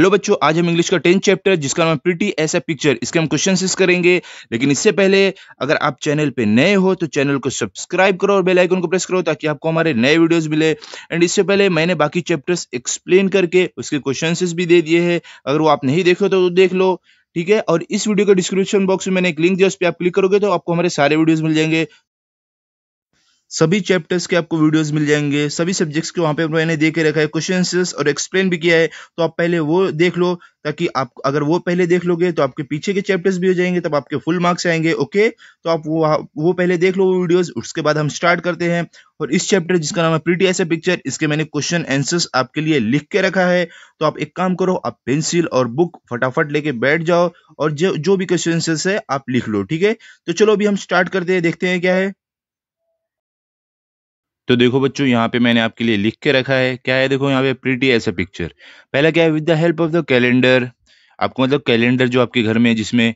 hello बच्चों आज हम इंग्लिश का टेंथ चैप्टर जिसका नाम प्रिटी एस ए पिक्चर इसके हम क्वेश्चन करेंगे लेकिन इससे पहले अगर आप चैनल पे नए हो तो चैनल को सब्सक्राइब करो और बेल आइकन को प्रेस करो ताकि आपको हमारे नए वीडियोस मिले एंड इससे पहले मैंने बाकी चैप्टर्स एक्सप्लेन करके उसके क्वेश्चन भी दे दिए है अगर वो आप नहीं देखो तो देख लो ठीक है और इस वीडियो के डिस्क्रिप्शन बॉक्स में मैंने एक लिंक दिया उस पर आप क्लिक करोगे तो आपको हमारे सारे वीडियोज मिल जाएंगे सभी चैप्टर्स के आपको वीडियोस मिल जाएंगे सभी सब्जेक्ट्स के वहाँ पे मैंने दे के रखा है क्वेश्चन और एक्सप्लेन भी किया है तो आप पहले वो देख लो ताकि आप अगर वो पहले देख लोगे तो आपके पीछे के चैप्टर्स भी हो जाएंगे तब आपके फुल मार्क्स आएंगे ओके तो आप वो वो पहले देख लो वो वीडियोज उसके बाद हम स्टार्ट करते हैं और इस चैप्टर जिसका नाम है प्रीटी ऐसे पिक्चर इसके मैंने क्वेश्चन आंसर्स आपके लिए लिख के रखा है तो आप एक काम करो आप पेंसिल और बुक फटाफट लेके बैठ जाओ और जो जो भी क्वेश्चन है आप लिख लो ठीक है तो चलो अभी हम स्टार्ट करते हैं देखते हैं क्या है तो देखो बच्चों यहाँ पे मैंने आपके लिए लिख के रखा है क्या है देखो यहाँ पे प्रीटी एस ए पिक्चर पहला क्या है with the help of the calendar आपको मतलब कैलेंडर जो आपके घर में जिसमें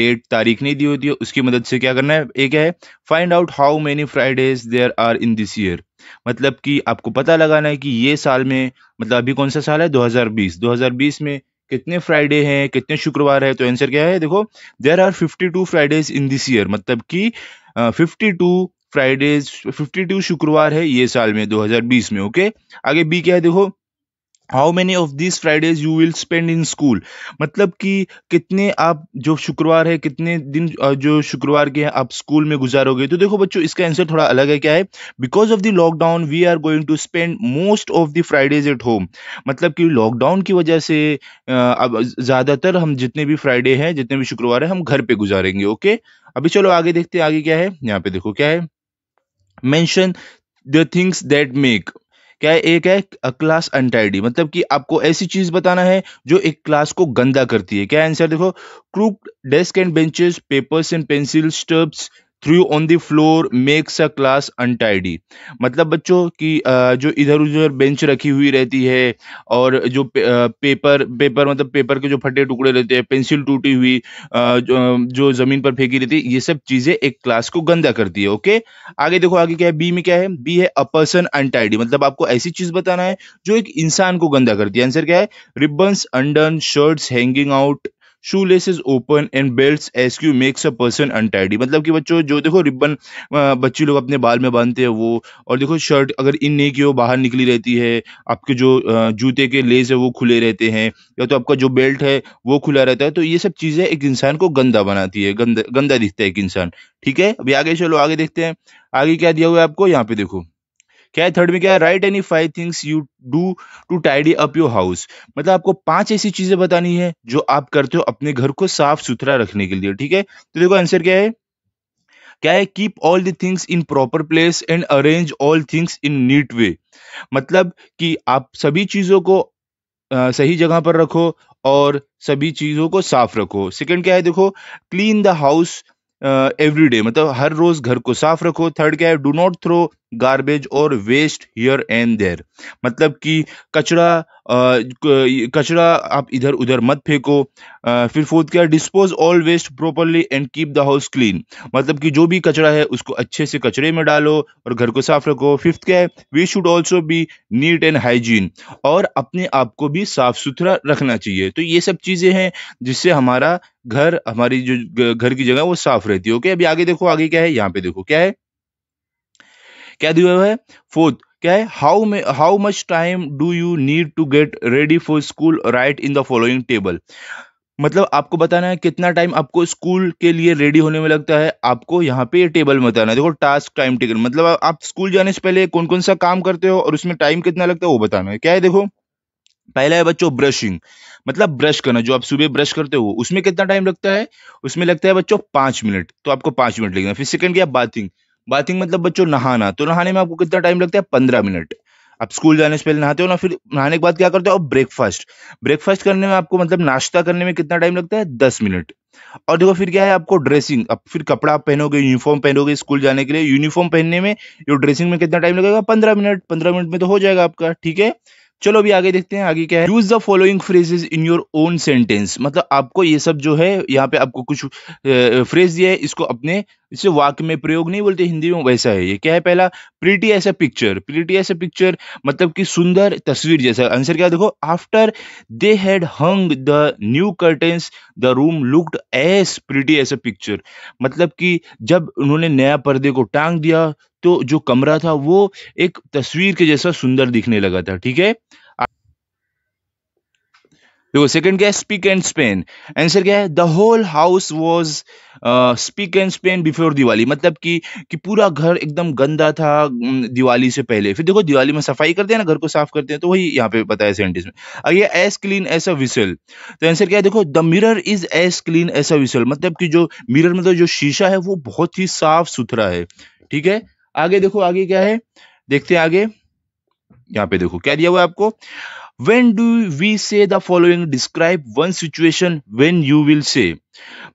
डेट तारीख नहीं दी होती है उसकी मदद से क्या करना है एक है find out how many Fridays there are in this year मतलब कि आपको पता लगाना है कि ये साल में मतलब अभी कौन सा साल है 2020 2020 में कितने फ्राइडे हैं कितने शुक्रवार है तो आंसर क्या है देखो there are fifty two Fridays in this year मतलब कि फिफ्टी टू फ्राइडेज 52 शुक्रवार है ये साल में 2020 में ओके आगे बी क्या है देखो how many of this Fridays you will spend in school मतलब कि कितने आप जो शुक्रवार है कितने दिन जो शुक्रवार के हैं आप स्कूल में गुजारोगे तो देखो बच्चों इसका आंसर थोड़ा अलग है क्या है because of the lockdown we are going to spend most of the Fridays at home मतलब कि लॉकडाउन की वजह से अब ज़्यादातर हम जितने भी फ्राइडे हैं जितने भी शुक्रवार है हम घर पे गुजारेंगे ओके अभी चलो आगे देखते हैं आगे क्या है यहाँ पे देखो क्या है mention the things that make क्या है एक है अ क्लास अनटाइडी मतलब कि आपको ऐसी चीज बताना है जो एक क्लास को गंदा करती है क्या आंसर देखो crook desk and benches papers and pencil stubs through on the floor makes a class untidy मतलब बच्चों की जो इधर उधर बेंच रखी हुई रहती है और जो पेपर पेपर मतलब पेपर के जो फटे टुकड़े रहते हैं पेंसिल टूटी हुई जो जमीन पर फेंकी रहती है ये सब चीजें एक क्लास को गंदा करती है ओके आगे देखो आगे क्या है बी में क्या है बी है अ पर्सन अनटाइडी मतलब आपको ऐसी चीज बताना है जो एक इंसान को गंदा करती है आंसर क्या है ribbons undone shirts hanging out shoe laces open and belt askew makes a person untidy मतलब कि बच्चों जो देखो रिबन बच्चे लोग अपने बाल में बांधते हैं वो और देखो शर्ट अगर इन नहीं की हो बाहर निकली रहती है आपके जो जूते के लेस है वो खुले रहते हैं या तो आपका जो बेल्ट है वो खुला रहता है तो ये सब चीज़ें एक इंसान को गंदा बनाती है गंदा गंदा दिखता है एक इंसान ठीक है अभी आगे चलो आगे देखते हैं आगे क्या दिया हुआ है आपको यहाँ पे देखो क्या है थर्ड में क्या है write any five things you do to tidy up your house मतलब आपको पांच ऐसी चीजें बतानी है जो आप करते हो अपने घर को साफ सुथरा रखने के लिए ठीक है तो देखो आंसर क्या है क्या है keep all the things in proper place and arrange all things in neat way मतलब कि आप सभी चीजों को आ, सही जगह पर रखो और सभी चीजों को साफ रखो सेकंड क्या है देखो clean the house every day मतलब हर रोज घर को साफ रखो थर्ड क्या है डू नॉट थ्रो गार्बेज और वेस्ट हियर एंड देयर मतलब कि कचरा कचरा आप इधर उधर मत फेंको फिर फोर्थ क्या dispose all waste properly and keep the house clean मतलब कि जो भी कचरा है उसको अच्छे से कचरे में डालो और घर को साफ रखो फिफ्थ क्या है we should also be neat and hygiene और अपने आप को भी साफ सुथरा रखना चाहिए तो ये सब चीजें हैं जिससे हमारा घर हमारी जो घर की जगह वो साफ रहती है ओके अभी आगे देखो आगे क्या है यहाँ पे देखो क्या है क्या दिया हुआ है फोर्थ क्या है how may how much time do you need to get ready for school write in the following table मतलब आपको बताना है कितना टाइम आपको स्कूल के लिए रेडी होने में लगता है आपको यहाँ पे ये टेबल बताना है देखो टास्क टाइम टेबल मतलब आप स्कूल जाने से पहले कौन कौन सा काम करते हो और उसमें टाइम कितना लगता है वो बताना है क्या है देखो पहला है बच्चों ब्रशिंग मतलब ब्रश करना जो आप सुबह ब्रश करते हो उसमें कितना टाइम लगता है उसमें लगता है बच्चों पांच मिनट तो आपको पांच मिनट लगेगा फिर सेकंड क्या बाथिंग बाथिंग मतलब बच्चों नहाना तो नहाने में आपको कितना टाइम लगता है पंद्रह मिनट आप स्कूल जाने से पहले नहाते हो ना फिर नहाने के बाद क्या करते हो ब्रेकफास्ट ब्रेकफास्ट करने में आपको मतलब नाश्ता करने में कितना टाइम लगता है दस मिनट और देखो फिर क्या है आपको ड्रेसिंग अब फिर कपड़ा आप पहनोगे यूनिफॉर्म पहनोगे स्कूल जाने के लिए यूनिफॉर्म पहनने में जो ड्रेसिंग में कितना टाइम लगेगा पंद्रह मिनट पंद्रह मिनट में तो हो जाएगा आपका ठीक है चलो अभी आगे देखते हैं आगे क्या है use the following phrases in your own sentence मतलब आपको ये सब जो है यहाँ पे आपको कुछ फ्रेज दिया है इसको अपने इसे वाक्य में प्रयोग नहीं बोलते हिंदी में वैसा है ये क्या है पहला pretty as a picture pretty as a picture मतलब कि सुंदर तस्वीर जैसा आंसर क्या देखो after they had hung the new curtains the room looked as pretty as a picture मतलब कि जब उन्होंने नया पर्दे को टांग दिया तो जो कमरा था वो एक तस्वीर के जैसा सुंदर दिखने लगा था ठीक है देखो सेकंड क्या है स्पीक एंड स्पेन आंसर क्या है the whole house was spick and span before Diwali मतलब कि कि पूरा घर एकदम गंदा था दिवाली से पहले फिर देखो दिवाली में सफाई करते हैं ना घर को साफ करते हैं तो वही यहाँ पे बताया सेंटिस में आइए as clean as a whistle तो आंसर क्या है देखो the mirror is as clean as a whistle मतलब कि जो मिरर मतलब जो शीशा है वो बहुत ही साफ सुथरा है ठीक है आगे देखो आगे क्या है देखते हैं आगे यहाँ पे देखो क्या दिया हुआ है आपको when do we say the following describe one situation when you will say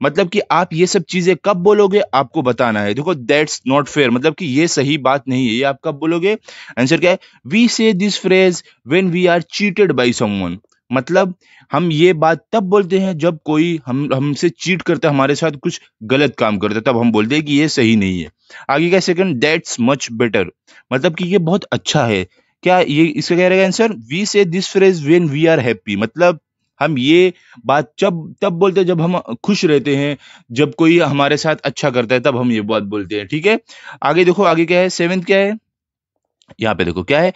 मतलब कि आप ये सब चीजें कब बोलोगे आपको बताना है देखो दैट्स नॉट फेयर मतलब कि ये सही बात नहीं है ये आप कब बोलोगे आंसर क्या है we say this phrase when we are cheated by someone मतलब हम ये बात तब बोलते हैं जब कोई हम हमसे चीट करता है हमारे साथ कुछ गलत काम करता है तब हम बोलते हैं कि ये सही नहीं है आगे का सेकंड दैट्स मच बेटर मतलब कि ये बहुत अच्छा है क्या ये इसका कह रहेगा answer we say this phrase when we are happy मतलब हम ये बात जब तब बोलते हैं जब हम खुश रहते हैं जब कोई हमारे साथ अच्छा करता है तब हम ये बात बोलते हैं ठीक है आगे देखो आगे क्या है सेवेंथ क्या है यहाँ पे देखो क्या है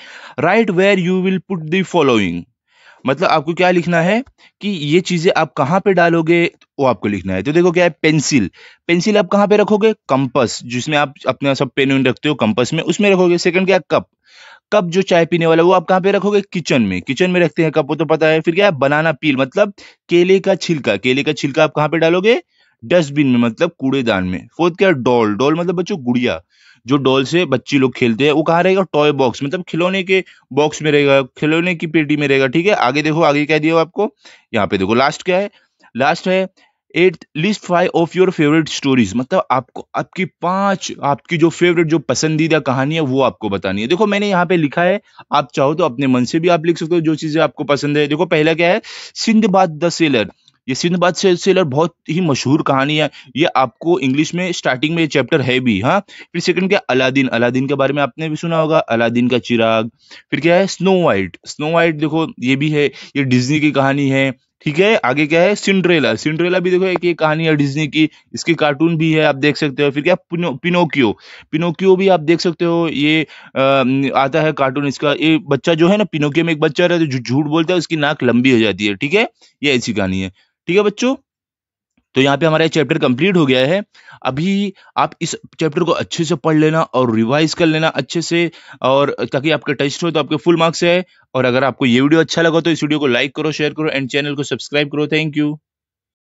write where you will put the following मतलब आपको क्या लिखना है कि ये चीजें आप कहाँ पे डालोगे वो आपको लिखना है तो देखो क्या है पेंसिल पेंसिल आप कहाँ पे रखोगे कंपस जिसमें आप अपना सब पेन रखते हो कंपस में उसमें रखोगे सेकंड क्या कप कप जो चाय पीने वाला वो आप कहाँ पे रखोगे किचन में किचन में रखते हैं कप वो तो पता है फिर क्या है बनाना पील मतलब केले का छिलका केले का छिलका आप कहाँ पे डालोगे डस्टबिन में मतलब कूड़ेदान में फोर्थ क्या डॉल डॉल मतलब बच्चों गुड़िया जो डॉल से बच्ची लोग खेलते हैं वो कहाँ रहेगा टॉय बॉक्स मतलब खिलौने के बॉक्स में रहेगा खिलौने की पेटी में रहेगा ठीक है आगे देखो आगे क्या दिया आपको यहाँ पे देखो लास्ट क्या है लास्ट है at least five of your favourite stories मतलब आपको आपकी पांच आपकी जो फेवरेट जो पसंदीदा कहानी है वो आपको बतानी है देखो मैंने यहाँ पे लिखा है आप चाहो तो अपने मन से भी आप लिख सकते हो जो चीजें आपको पसंद है देखो पहला क्या है सिंधबाद द सेलर ये सिंधबाद से सेलर बहुत ही मशहूर कहानी है ये आपको इंग्लिश में स्टार्टिंग में ये चैप्टर है भी हाँ फिर सेकंड क्या अलादीन अलादीन के बारे में आपने भी सुना होगा अलादीन का चिराग फिर क्या है स्नो वाइट स्नो वाइट देखो ये भी है ये डिज्नी की कहानी है ठीक है आगे क्या है सिंड्रेला सिंड्रेला भी देखो एक ये कहानी है डिज्नी की इसके कार्टून भी है आप देख सकते हो फिर क्या पिनो, पिनोकियो पिनोकियो भी आप देख सकते हो ये आ, आता है कार्टून इसका ये बच्चा जो है ना पिनोकियो में एक बच्चा रहता है जो झूठ बोलता है उसकी नाक लंबी हो जाती है ठीक है ये ऐसी कहानी है ठीक है बच्चों तो यहाँ पे हमारा चैप्टर कंप्लीट हो गया है अभी आप इस चैप्टर को अच्छे से पढ़ लेना और रिवाइज कर लेना अच्छे से और ताकि आपके टेस्ट हो तो आपके फुल मार्क्स है और अगर आपको ये वीडियो अच्छा लगा तो इस वीडियो को लाइक करो शेयर करो एंड चैनल को सब्सक्राइब करो थैंक यू